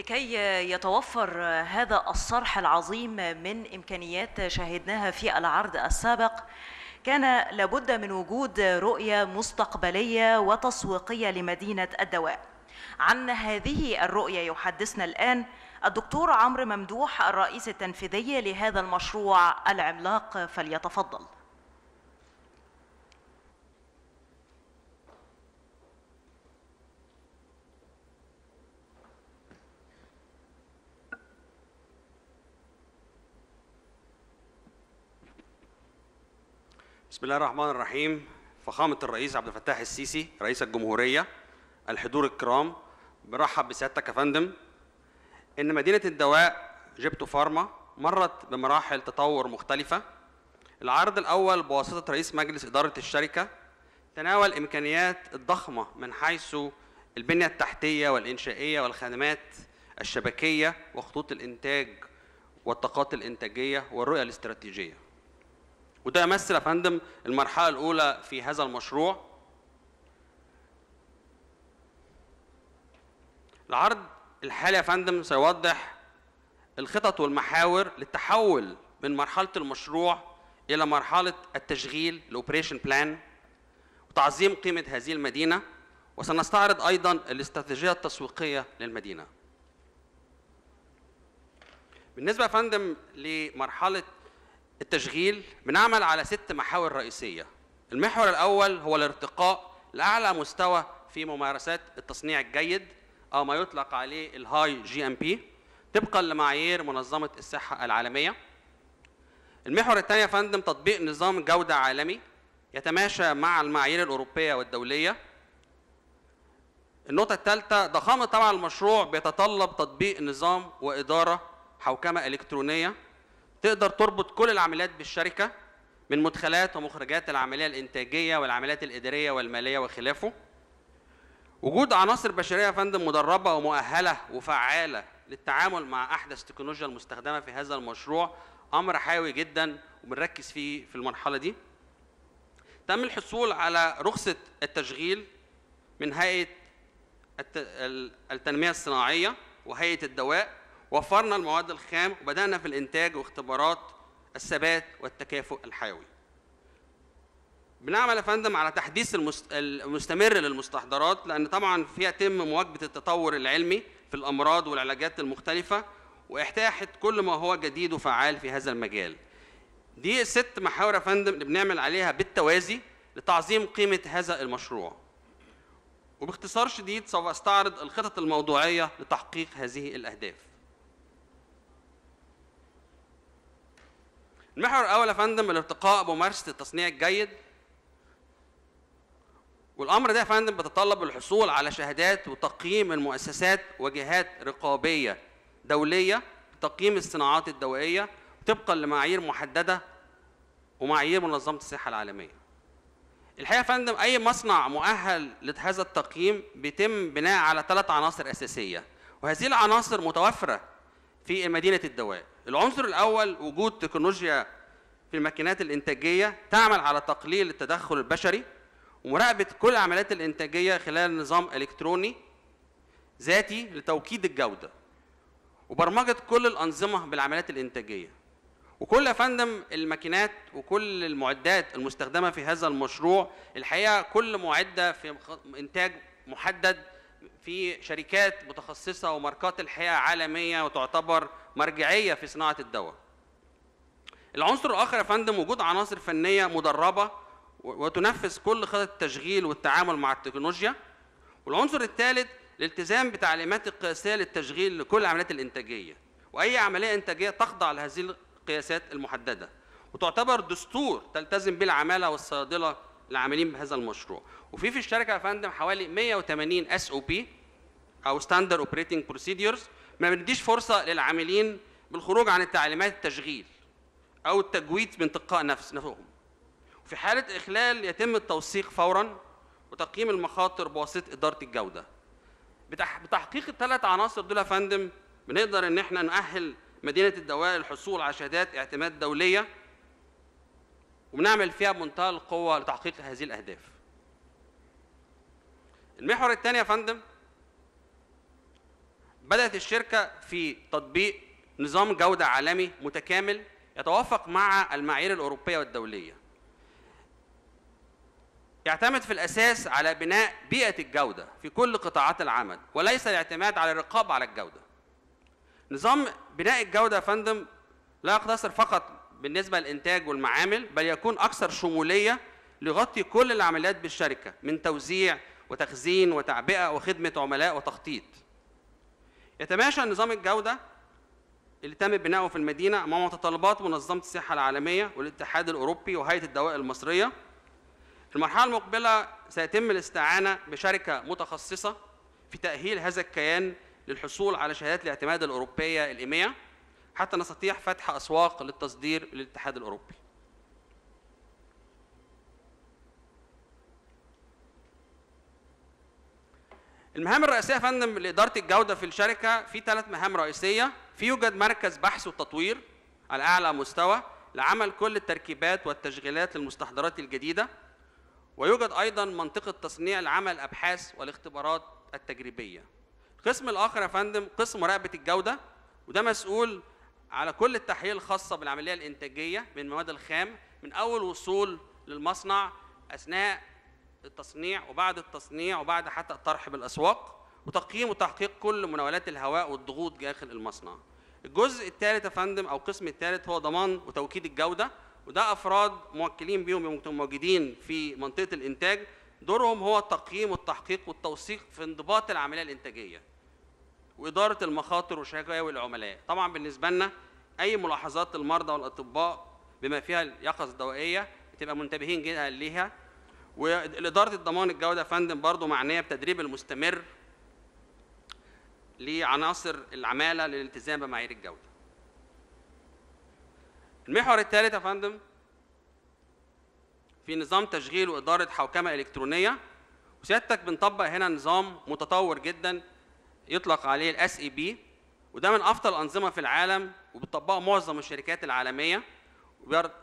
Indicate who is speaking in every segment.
Speaker 1: لكي يتوفر هذا الصرح العظيم من إمكانيات شاهدناها في العرض السابق كان لابد من وجود رؤية مستقبلية وتسويقية لمدينة الدواء عن هذه الرؤية يحدثنا الآن الدكتور عمرو ممدوح الرئيس التنفيذي لهذا المشروع العملاق فليتفضل بسم الله الرحمن الرحيم فخامة الرئيس عبد الفتاح السيسي رئيس الجمهورية الحضور الكرام برحب بسيادتك يا فندم إن مدينة الدواء جبتو فارما مرت بمراحل تطور مختلفة العرض الأول بواسطة رئيس مجلس إدارة الشركة تناول إمكانيات الضخمة من حيث البنية التحتية والإنشائية والخدمات الشبكية وخطوط الإنتاج والطاقات الإنتاجية والرؤية الاستراتيجية وده يمثل يا فندم المرحله الاولى في هذا المشروع العرض الحالي يا فندم سيوضح الخطط والمحاور للتحول من مرحله المشروع الى مرحله التشغيل الاوبريشن بلان وتعظيم قيمه هذه المدينه وسنستعرض ايضا الاستراتيجيه التسويقيه للمدينه بالنسبه يا فندم لمرحله التشغيل بنعمل على ست محاور رئيسية المحور الأول هو الارتقاء لأعلى مستوى في ممارسات التصنيع الجيد أو ما يطلق عليه الهاي جي ام بي طبقا لمعايير منظمة الصحة العالمية المحور الثاني يا فندم تطبيق نظام جودة عالمي يتماشى مع المعايير الأوروبية والدولية النقطة الثالثة ضخامة طبعا المشروع بيتطلب تطبيق نظام وإدارة حوكمة إلكترونية تقدر تربط كل العمليات بالشركه من مدخلات ومخرجات العمليه الانتاجيه والعمليات الاداريه والماليه وخلافه وجود عناصر بشريه يا فندم مدربه ومؤهله وفعاله للتعامل مع احدث التكنولوجيا المستخدمه في هذا المشروع امر حيوي جدا وبنركز فيه في المرحله دي تم الحصول على رخصه التشغيل من هيئه التنميه الصناعيه وهيئه الدواء وفرنا المواد الخام وبدأنا في الإنتاج واختبارات الثبات والتكافؤ الحيوي. بنعمل يا فندم على تحديث المستمر للمستحضرات لأن طبعا فيها تم مواكبة التطور العلمي في الأمراض والعلاجات المختلفة وإحتاحت كل ما هو جديد وفعال في هذا المجال. دي ست محاور يا فندم اللي بنعمل عليها بالتوازي لتعظيم قيمة هذا المشروع. وباختصار شديد سوف أستعرض الخطط الموضوعية لتحقيق هذه الأهداف. المحور الاول يا فندم الارتقاء بممارسه التصنيع الجيد والامر ده يا فندم بيتطلب الحصول على شهادات وتقييم المؤسسات وجهات رقابيه دوليه تقييم الصناعات الدوائيه طبقا لمعايير محدده ومعايير منظمه الصحه العالميه الحقيقه يا فندم اي مصنع مؤهل لهذا التقييم بيتم بناء على ثلاث عناصر اساسيه وهذه العناصر متوفره في مدينة الدواء العنصر الأول وجود تكنولوجيا في الماكينات الإنتاجية تعمل على تقليل التدخل البشري ومراقبة كل العمليات الإنتاجية خلال نظام إلكتروني ذاتي لتوكيد الجودة وبرمجة كل الأنظمة بالعمليات الإنتاجية وكل يا فندم الماكينات وكل المعدات المستخدمة في هذا المشروع الحقيقة كل معدة في إنتاج محدد في شركات متخصصه وماركات الحياه عالميه وتعتبر مرجعيه في صناعه الدواء. العنصر الاخر يا فندم وجود عناصر فنيه مدربه وتنفذ كل خطط التشغيل والتعامل مع التكنولوجيا. والعنصر الثالث الالتزام بتعليمات القياسيه للتشغيل لكل العمليات الانتاجيه واي عمليه انتاجيه تخضع لهذه القياسات المحدده وتعتبر دستور تلتزم به العماله والصيادله العاملين بهذا المشروع وفي في الشركه يا فندم حوالي 180 اس او بي او ستاندر اوبريتنج بروسيديورز ما بنديش فرصه للعاملين بالخروج عن التعليمات التشغيل او التجويد من تلقاء نفس نفسهم في حاله اخلال يتم التوثيق فورا وتقييم المخاطر بواسطه اداره الجوده بتحقيق الثلاث عناصر دول يا فندم بنقدر ان احنا نؤهل مدينه الدواء للحصول على شهادات اعتماد دوليه وبنعمل فيها بمنتهى القوه لتحقيق هذه الاهداف المحور الثاني يا فندم بدات الشركه في تطبيق نظام جوده عالمي متكامل يتوافق مع المعايير الاوروبيه والدوليه يعتمد في الأساس على بناء بيئة الجودة في كل قطاعات العمل وليس الاعتماد على الرقابة على الجودة. نظام بناء الجودة يا فندم لا يقتصر فقط بالنسبة للإنتاج والمعامل بل يكون أكثر شمولية ليغطي كل العمليات بالشركة من توزيع وتخزين وتعبئة وخدمة عملاء وتخطيط. يتماشى نظام الجودة اللي تم بناؤه في المدينة مع متطلبات منظمة الصحة العالمية والاتحاد الأوروبي وهيئة الدواء المصرية. في المرحلة المقبلة سيتم الاستعانة بشركة متخصصة في تأهيل هذا الكيان للحصول على شهادات الاعتماد الأوروبية الإيمية حتى نستطيع فتح أسواق للتصدير للاتحاد الأوروبي المهام الرئيسيه يا فندم لاداره الجوده في الشركه في ثلاث مهام رئيسيه في يوجد مركز بحث وتطوير على اعلى مستوى لعمل كل التركيبات والتشغيلات للمستحضرات الجديده ويوجد ايضا منطقه تصنيع لعمل الابحاث والاختبارات التجريبيه القسم الاخر يا فندم قسم مراقبه الجوده وده مسؤول على كل التحاليل الخاصه بالعمليه الانتاجيه من المواد الخام من اول وصول للمصنع اثناء التصنيع وبعد التصنيع وبعد حتى الطرح بالاسواق وتقييم وتحقيق كل مناولات الهواء والضغوط داخل المصنع. الجزء الثالث يا فندم او القسم الثالث هو ضمان وتوكيد الجوده وده افراد موكلين بيهم موجودين في منطقه الانتاج دورهم هو التقييم والتحقيق والتوثيق في انضباط العمليه الانتاجيه. واداره المخاطر وشكاوي العملاء طبعا بالنسبه لنا اي ملاحظات المرضى والاطباء بما فيها اليقظه الدوائيه تبقى منتبهين جدا ليها واداره الضمان الجوده يا فندم برضه معنيه بتدريب المستمر لعناصر العماله للالتزام بمعايير الجوده المحور الثالث يا فندم في نظام تشغيل وإدارة حوكمة إلكترونية وسيادتك بنطبق هنا نظام متطور جدا يطلق عليه الاس اي بي e وده من افضل الانظمه في العالم وبتطبقه معظم الشركات العالميه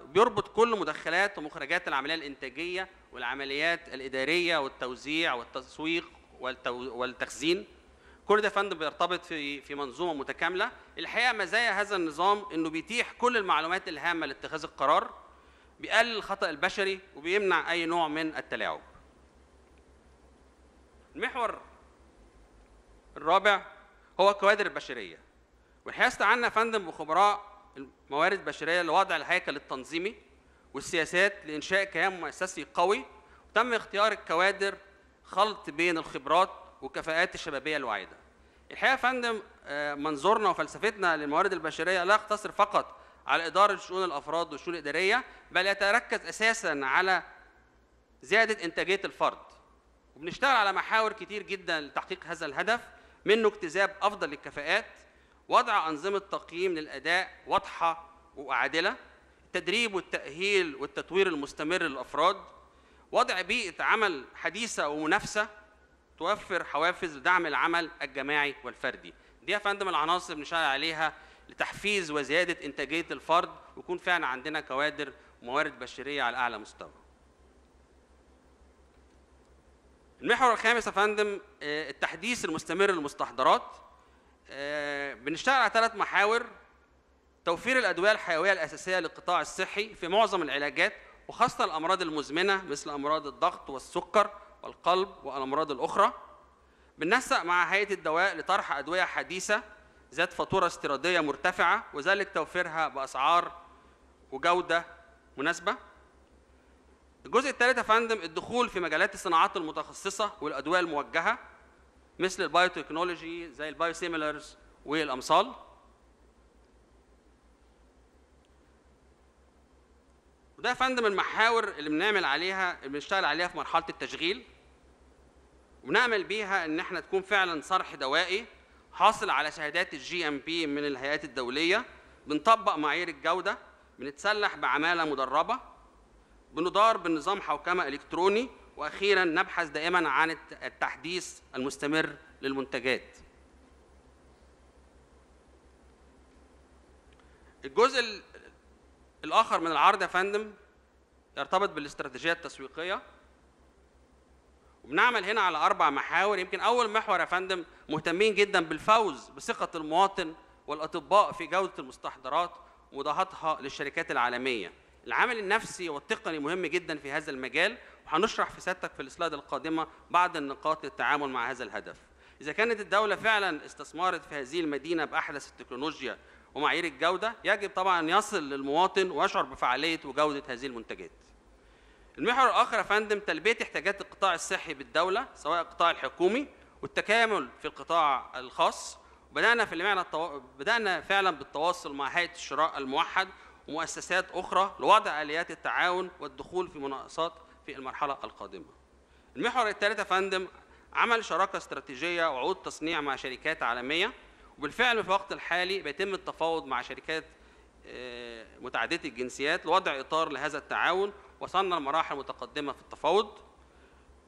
Speaker 1: بيربط كل مدخلات ومخرجات العمليه الانتاجيه والعمليات الاداريه والتوزيع والتسويق والتخزين كل ده فندم بيرتبط في في منظومه متكامله الحقيقه مزايا هذا النظام انه بيتيح كل المعلومات الهامه لاتخاذ القرار بيقلل الخطا البشري وبيمنع اي نوع من التلاعب المحور الرابع هو الكوادر البشريه والحقيقة استعنا يا فندم بخبراء الموارد البشريه لوضع الهيكل التنظيمي والسياسات لانشاء كيان مؤسسي قوي وتم اختيار الكوادر خلط بين الخبرات والكفاءات الشبابيه الواعده الحقيقه يا فندم آه، منظورنا وفلسفتنا للموارد البشريه لا يقتصر فقط على اداره شؤون الافراد والشؤون الاداريه بل يتركز اساسا على زياده انتاجيه الفرد وبنشتغل على محاور كتير جدا لتحقيق هذا الهدف منه اكتساب افضل الكفاءات وضع انظمه تقييم للاداء واضحه وعادله تدريب والتاهيل والتطوير المستمر للافراد وضع بيئه عمل حديثه ومنافسه توفر حوافز لدعم العمل الجماعي والفردي دي يا فندم العناصر بنشتغل عليها لتحفيز وزياده انتاجيه الفرد ويكون فعلا عندنا كوادر وموارد بشريه على اعلى مستوى المحور الخامس يا فندم آه، التحديث المستمر للمستحضرات آه، بنشتغل على ثلاث محاور توفير الادويه الحيويه الاساسيه للقطاع الصحي في معظم العلاجات وخاصه الامراض المزمنه مثل امراض الضغط والسكر والقلب والامراض الاخرى بننسق مع هيئه الدواء لطرح ادويه حديثه ذات فاتوره استيراديه مرتفعه وذلك توفيرها باسعار وجوده مناسبه الجزء الثالث يا فندم الدخول في مجالات الصناعات المتخصصه والادويه الموجهه مثل البايوتكنولوجي زي سيميلرز والامصال وده يا فندم المحاور اللي بنعمل عليها اللي بنشتغل عليها في مرحله التشغيل ونعمل بيها ان احنا تكون فعلا صرح دوائي حاصل على شهادات الجي ام بي من الهيئات الدوليه بنطبق معايير الجوده بنتسلح بعماله مدربه بندار بالنظام حوكمة إلكتروني وأخيرا نبحث دائما عن التحديث المستمر للمنتجات الجزء الآخر من العرض يا فندم يرتبط بالاستراتيجية التسويقية وبنعمل هنا على أربع محاور يمكن أول محور يا فندم مهتمين جدا بالفوز بثقة المواطن والأطباء في جودة المستحضرات ومضاهاتها للشركات العالمية العمل النفسي والتقني مهم جدا في هذا المجال وهنشرح في سيادتك في السلايد القادمه بعض النقاط للتعامل مع هذا الهدف. اذا كانت الدوله فعلا استثمرت في هذه المدينه باحدث التكنولوجيا ومعايير الجوده يجب طبعا ان يصل للمواطن ويشعر بفعاليه وجوده هذه المنتجات. المحور الاخر يا فندم تلبيه احتياجات القطاع الصحي بالدوله سواء القطاع الحكومي والتكامل في القطاع الخاص بدأنا في بدأنا فعلا بالتواصل مع هيئة الشراء الموحد ومؤسسات أخرى لوضع آليات التعاون والدخول في مناقصات في المرحلة القادمة. المحور الثالث يا فندم عمل شراكة استراتيجية وعود تصنيع مع شركات عالمية وبالفعل في الوقت الحالي بيتم التفاوض مع شركات آه، متعددة الجنسيات لوضع إطار لهذا التعاون وصلنا لمراحل متقدمة في التفاوض.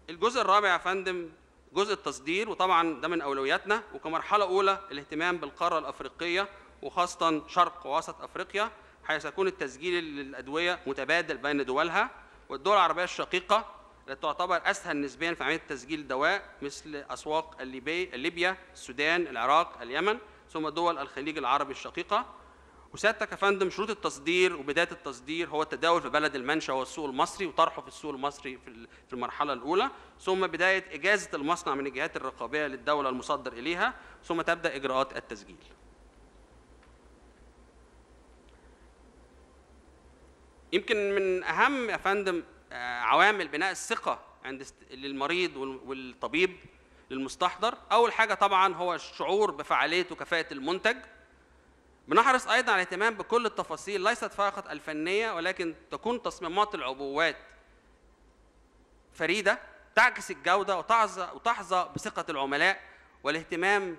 Speaker 1: الجزء الرابع يا فندم جزء التصدير وطبعا ده من أولوياتنا وكمرحلة أولى الاهتمام بالقارة الأفريقية وخاصة شرق ووسط أفريقيا حيث يكون التسجيل للأدوية متبادل بين دولها والدول العربية الشقيقة التي تعتبر أسهل نسبيا في عملية تسجيل الدواء مثل أسواق الليبي ليبيا السودان العراق اليمن ثم دول الخليج العربي الشقيقة وسيادتك يا فندم شروط التصدير وبدايه التصدير هو التداول في بلد المنشا هو السوق المصري وطرحه في السوق المصري في المرحله الاولى ثم بدايه اجازه المصنع من الجهات الرقابيه للدوله المصدر اليها ثم تبدا اجراءات التسجيل يمكن من اهم يا فندم آه، عوامل بناء الثقه عند للمريض والطبيب للمستحضر اول حاجه طبعا هو الشعور بفعاليه وكفاءه المنتج بنحرص ايضا على الاهتمام بكل التفاصيل ليست فقط الفنيه ولكن تكون تصميمات العبوات فريده تعكس الجوده وتحظى وتحظى بثقه العملاء والاهتمام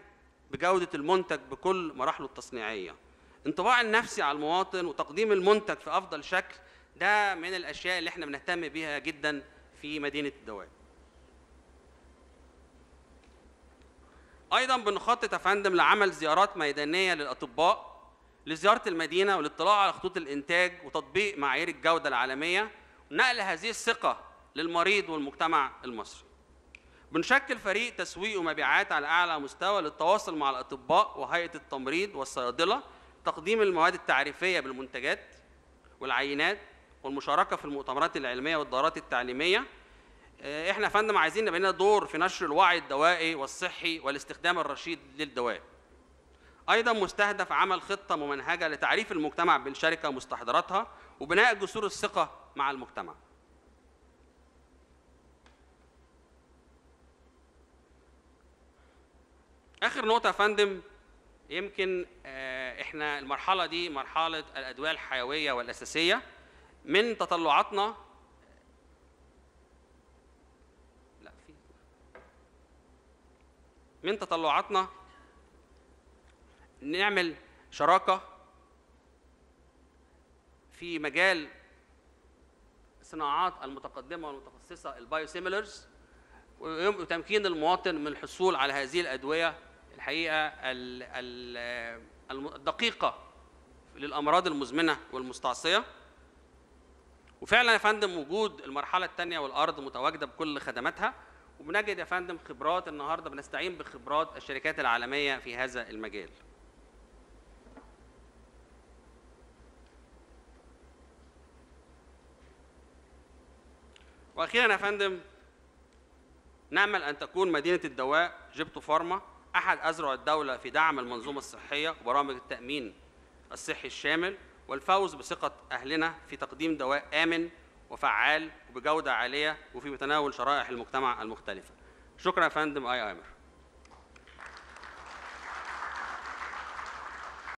Speaker 1: بجوده المنتج بكل مراحله التصنيعيه الانطباع النفسي على المواطن وتقديم المنتج في افضل شكل ده من الاشياء اللي احنا بنهتم بيها جدا في مدينه الدواب ايضا بنخطط يا فندم لعمل زيارات ميدانيه للاطباء لزياره المدينه والاطلاع على خطوط الانتاج وتطبيق معايير الجوده العالميه ونقل هذه الثقه للمريض والمجتمع المصري بنشكل فريق تسويق ومبيعات على اعلى مستوى للتواصل مع الاطباء وهيئه التمريض والصيادله تقديم المواد التعريفية بالمنتجات والعينات والمشاركة في المؤتمرات العلمية والدورات التعليمية آه، احنا يا فندم عايزين يبقى لنا دور في نشر الوعي الدوائي والصحي والاستخدام الرشيد للدواء. ايضا مستهدف عمل خطه ممنهجه لتعريف المجتمع بالشركه ومستحضراتها وبناء جسور الثقه مع المجتمع. اخر نقطه يا فندم يمكن آه، احنا المرحله دي مرحله الادويه الحيويه والاساسيه من تطلعاتنا لا في من تطلعاتنا نعمل شراكه في مجال الصناعات المتقدمه والمتخصصه البايو سيميلرز وتمكين المواطن من الحصول على هذه الادويه الحقيقه الدقيقه للامراض المزمنه والمستعصيه وفعلا يا فندم وجود المرحله الثانيه والارض متواجده بكل خدماتها وبنجد يا فندم خبرات النهارده بنستعين بخبرات الشركات العالميه في هذا المجال واخيرا يا فندم نامل ان تكون مدينه الدواء جيبتو فارما أحد أذرع الدولة في دعم المنظومة الصحية وبرامج التأمين الصحي الشامل والفوز بثقة أهلنا في تقديم دواء آمن وفعال وبجودة عالية وفي متناول شرائح المجتمع المختلفة شكرا يا فندم آي آمر